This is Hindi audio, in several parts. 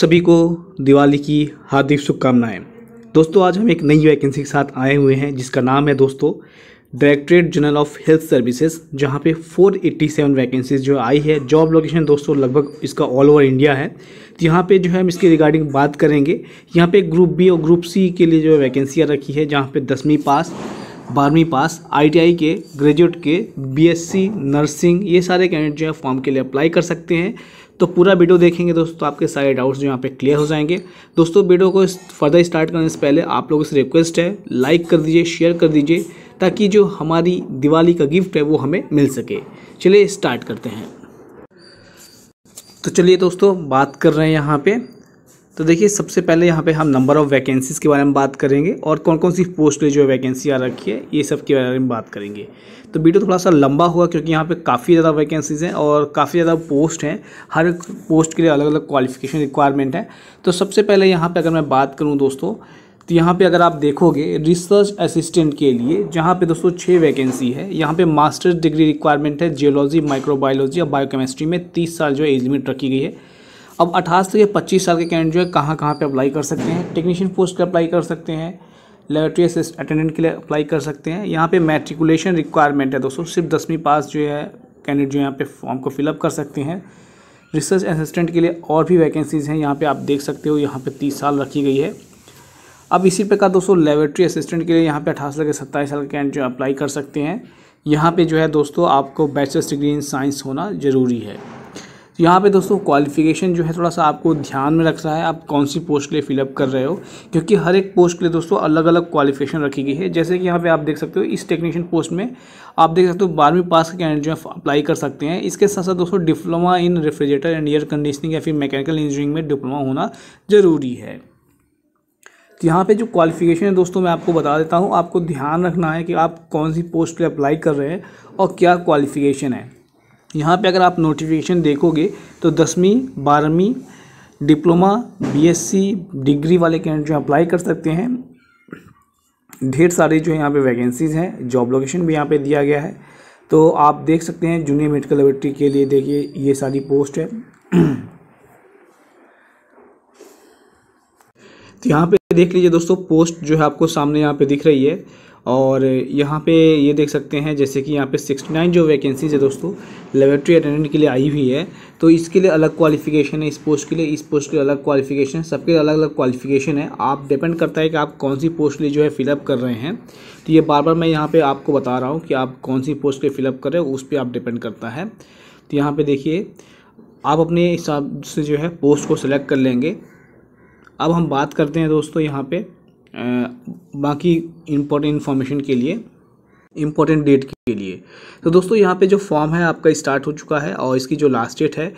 सभी को दिवाली की हार्दिक शुभकामनाएं दोस्तों आज हम एक नई वैकेंसी के साथ आए हुए हैं जिसका नाम है दोस्तों directorate general of health services जहां पे 487 वैकेंसीज जो आई है जॉब लोकेशन दोस्तों लगभग इसका ऑल ओवर इंडिया है तो यहाँ पे जो है हम इसके रिगार्डिंग बात करेंगे यहाँ पर ग्रुप बी और ग्रुप सी के लिए जो वैकेंसियाँ रखी है जहाँ पर दसवीं पास बारहवीं पास आईटीआई के ग्रेजुएट के बीएससी नर्सिंग ये सारे कैंडिडेट जो है फॉर्म के लिए अप्लाई कर सकते हैं तो पूरा वीडियो देखेंगे दोस्तों तो आपके सारे डाउट्स जो यहाँ पे क्लियर हो जाएंगे दोस्तों वीडियो को फर्दर स्टार्ट करने से पहले आप लोगों से रिक्वेस्ट है लाइक कर दीजिए शेयर कर दीजिए ताकि जो हमारी दिवाली का गिफ्ट है वो हमें मिल सके चलिए स्टार्ट करते हैं तो चलिए दोस्तों बात कर रहे हैं यहाँ पर तो देखिए सबसे पहले यहाँ पे हम नंबर ऑफ़ वैकेंसीज़ के बारे में बात करेंगे और कौन कौन सी पोस्ट पे जो वैकेंसी आ रखी है ये सब के बारे में बात करेंगे तो वीडियो थोड़ा सा लंबा हुआ क्योंकि यहाँ पे काफ़ी ज़्यादा वैकेंसीज़ हैं और काफ़ी ज़्यादा पोस्ट हैं हर पोस्ट के लिए अलग अलग क्वालिफिकेशन रिक्वायरमेंट है तो सबसे पहले यहाँ पर अगर मैं बात करूँ दोस्तों तो यहाँ पर अगर आप देखोगे रिसर्च असिस्टेंट के लिए जहाँ पर दोस्तों छः वैकेंसी है यहाँ पर मास्टर्स डिग्री रिक्वायरमेंट है जियोलॉजी माइक्रोबायोलॉजी और बायोकेमिस्ट्री में तीस साल जो एज लिमिट रखी गई है अब अठारह से पच्चीस साल के कैंडिडेट जो है कहाँ कहाँ पर अप्लाई कर सकते हैं टेक्नीशियन पोस्ट के अप्लाई कर सकते हैं लेबोरेटरी असिस्ट अटेंडेंट के लिए अप्लाई कर सकते हैं यहाँ पे मैट्रिकुलेशन रिक्वायरमेंट है दोस्तों सिर्फ दसवीं पास जो है कैंडिडेट जो यहाँ पे फॉर्म को फिलअप कर सकते हैं रिसर्च असिस्टेंट के लिए और भी वैकेंसीज़ हैं यहाँ पे आप देख सकते हो यहाँ पे तीस साल रखी गई है अब इसी प्रकार दोस्तों लेबोरेटरी असिस्टेंट के लिए यहाँ पे अठारह साल के सत्ताईस साल के कैंडिडेट अप्लाई कर सकते हैं यहाँ पे जो है दोस्तों आपको बैचलर्स डिग्री इन साइंस होना ज़रूरी है तो यहाँ पे दोस्तों क्वालिफिकेशन जो है थोड़ा सा आपको ध्यान में रखना है आप कौन सी पोस्ट के लिए फिलअप कर रहे हो क्योंकि हर एक पोस्ट के लिए दोस्तों अलग अलग क्वालिफिकेशन रखी गई है जैसे कि यहाँ पे आप देख सकते हो इस टेक्नीशियन पोस्ट में आप देख सकते हो बारहवीं पास के कैंडिडेट जो है अप्लाई कर सकते हैं इसके साथ साथ दोस्तों diploma in refrigerator and air conditioning या फिर मैकेनिकल इंजीनियरिंग में डिप्लोमा होना ज़रूरी है तो यहाँ पे जो क्वालिफिकेशन है दोस्तों मैं आपको बता देता हूँ आपको ध्यान रखना है कि आप कौन सी पोस्ट पे अप्लाई कर रहे हैं और क्या क्वालिफिकेशन है यहाँ पे अगर आप नोटिफिकेशन देखोगे तो दसवीं बारहवीं डिप्लोमा बीएससी डिग्री वाले कैंडिडेट जो अप्लाई कर सकते हैं ढेर सारे जो यहाँ पे वैकेंसीज़ हैं जॉब लोकेशन भी यहाँ पे दिया गया है तो आप देख सकते हैं जूनियर मेडिकल लेबोरेटरी के लिए देखिए ये सारी पोस्ट है तो यहाँ पे देख लीजिए दोस्तों पोस्ट जो है आपको सामने यहाँ पे दिख रही है और यहाँ पे ये देख सकते हैं जैसे कि यहाँ पे 69 जो वैकेंसीज है दोस्तों लेबोरेटरी अटेंडेंट के लिए आई हुई है तो इसके लिए अलग क्वालिफिकेशन है इस पोस्ट के लिए इस पोस्ट के लिए अलग क्वालिफिकेशन है सबके लिए अलग अलग क्वालिफिकेशन है आप डिपेंड करता है कि आप कौन सी पोस्ट लिए जो है फिलअप कर रहे हैं तो ये बार बार मैं यहाँ पर आपको बता रहा हूँ कि आप कौन सी पोस्ट के फिलअप कर रहे हो उस पर आप डिपेंड करता है तो यहाँ पर देखिए आप अपने हिसाब से जो है पोस्ट को सिलेक्ट कर लेंगे अब हम बात करते हैं दोस्तों यहाँ पर बाकी इम्पोर्टेंट इन्फॉर्मेशन के लिए इम्पोर्टेंट डेट के लिए तो दोस्तों यहाँ पे जो फॉर्म है आपका स्टार्ट हो चुका है और इसकी जो लास्ट डेट है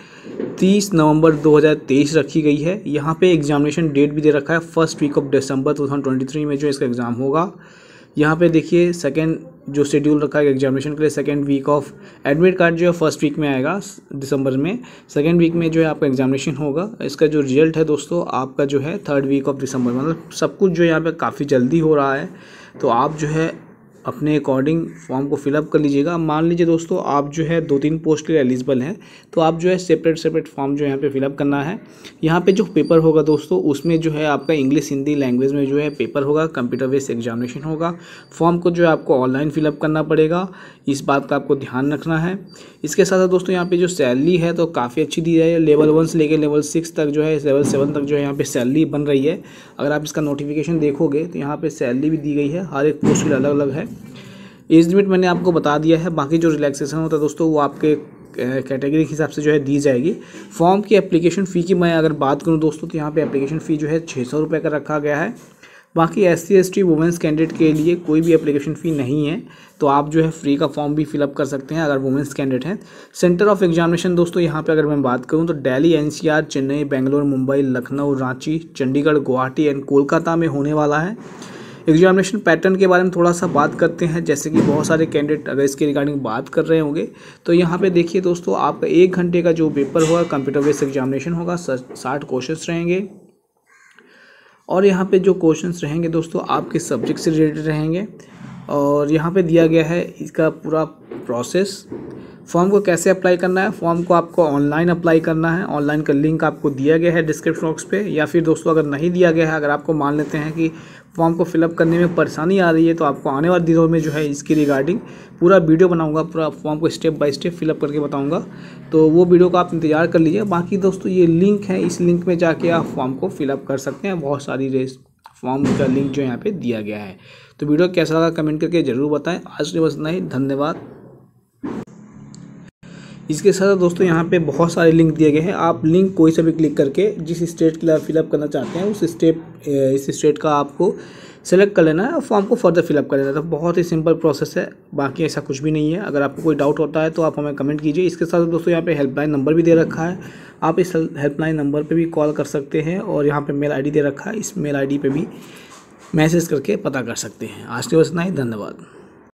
30 नवंबर 2023 रखी गई है यहाँ पे एग्जामिनेशन डेट भी दे रखा है फर्स्ट वीक ऑफ दिसंबर 2023 में जो इसका एग्ज़ाम होगा यहाँ पे देखिए सेकेंड जो शेड्यूल रखा है एग्जामिनेशन के लिए second week of admit card जो है फर्स्ट वीक में आएगा दिसंबर में सेकेंड वीक में जो है आपका एग्जामिनेशन होगा इसका जो रिजल्ट है दोस्तों आपका जो है थर्ड वीक ऑफ दिसंबर मतलब सब कुछ जो यहाँ पे काफ़ी जल्दी हो रहा है तो आप जो है अपने अकॉर्डिंग फॉर्म को फिलअप कर लीजिएगा मान लीजिए दोस्तों आप जो है दो तीन पोस्ट के लिए एलिजिबल हैं तो आप जो है सेपरेट सेपरेट फॉर्म जो यहाँ पे फिलअप करना है यहाँ पे जो पेपर होगा दोस्तों उसमें जो है आपका इंग्लिश हिंदी लैंग्वेज में जो है पेपर होगा कंप्यूटर बेस्ड एग्जामिनेशन होगा फॉर्म को जो है आपको ऑनलाइन फिलअप करना पड़ेगा इस बात का आपको ध्यान रखना है इसके साथ साथ दोस्तों यहाँ पर जो सैलरी है तो काफ़ी अच्छी दी जाए लेवल वन से लेकर लेवल सिक्स तक जो है लेवल सेवन तक जो है यहाँ पर सैलरी बन रही है अगर आप इसका नोटिफिकेशन देखोगे तो यहाँ पर सैलरी भी दी गई है हर एक पोस्ट के अलग अलग है एज लिमिट मैंने आपको बता दिया है बाकी जो रिलैक्सेशन होता है दोस्तों वो आपके कैटेगरी के हिसाब से जो है दी जाएगी फॉर्म की एप्लीकेशन फ़ी की मैं अगर बात करूँ दोस्तों तो यहाँ पर एप्लीकेशन फ़ी जो है छः सौ रुपये का रखा गया है बाकी S C S T women's candidate के लिए कोई भी एप्लीकेशन फ़ी नहीं है तो आप जो है फ्री का फॉर्म भी फिलअप कर सकते हैं अगर वुमेंस कैंडिडेट हैं सेंटर ऑफ एग्जामिनेशन दोस्तों यहाँ पे अगर मैं बात करूँ तो दिल्ली एनसीआर चेन्नई बेंगलोर मुंबई लखनऊ रांची चंडीगढ़ गुवाहाटी एंड कोलकाता में होने वाला है एग्जामिनेशन पैटर्न के बारे में थोड़ा सा बात करते हैं जैसे कि बहुत सारे कैंडिडेट अगर इसके रिगार्डिंग बात कर रहे होंगे तो यहाँ पे देखिए दोस्तों आपका एक घंटे का जो पेपर होगा कंप्यूटर बेस्ड एग्जामिनेशन होगा साठ क्वेश्चन रहेंगे और यहाँ पे जो क्वेश्चन रहेंगे दोस्तों आपके सब्जेक्ट से रिलेटेड रहेंगे और यहाँ पर दिया गया है इसका पूरा प्रोसेस फॉर्म को कैसे अप्लाई करना है फॉर्म को आपको ऑनलाइन अप्लाई करना है ऑनलाइन का लिंक आपको दिया गया है डिस्क्रिप्शन बॉक्स पे या फिर दोस्तों अगर नहीं दिया गया है अगर आपको मान लेते हैं कि फॉर्म को फिलअप करने में परेशानी आ रही है तो आपको आने वाले दिनों में जो है इसकी रिगार्डिंग पूरा वीडियो बनाऊंगा पूरा फॉर्म को स्टेप बाय स्टेप फिलअप करके बताऊंगा तो वो वीडियो का आप इंतजार कर लीजिए बाकी दोस्तों ये लिंक है इस लिंक में जाके आप फॉर्म को फिलअप कर सकते हैं बहुत सारी रेस फॉर्म का लिंक जो यहाँ पर दिया गया है तो वीडियो कैसा लगा कमेंट करके ज़रूर बताएँ आज के बस इतना ही धन्यवाद इसके साथ दोस्तों यहाँ पे बहुत सारे लिंक दिए गए हैं आप लिंक कोई सा भी क्लिक करके जिस स्टेट के लिए आप फिलअप करना चाहते हैं उस स्टेप इस स्टेट का आपको सेलेक्ट कर लेना है और फॉर्म को फर्दर फिलअप कर लेना है तो बहुत ही सिंपल प्रोसेस है बाकी ऐसा कुछ भी नहीं है अगर आपको कोई डाउट होता है तो आप हमें कमेंट कीजिए इसके साथ दोस्तों यहाँ पे हेल्पलाइन नंबर भी दे रखा है आप इस हेल्पलाइन नंबर पर भी कॉल कर सकते हैं और यहाँ पर मेल आई दे रखा है इस मेल आई डी भी मैसेज करके पता कर सकते हैं आज के बस इतना ही धन्यवाद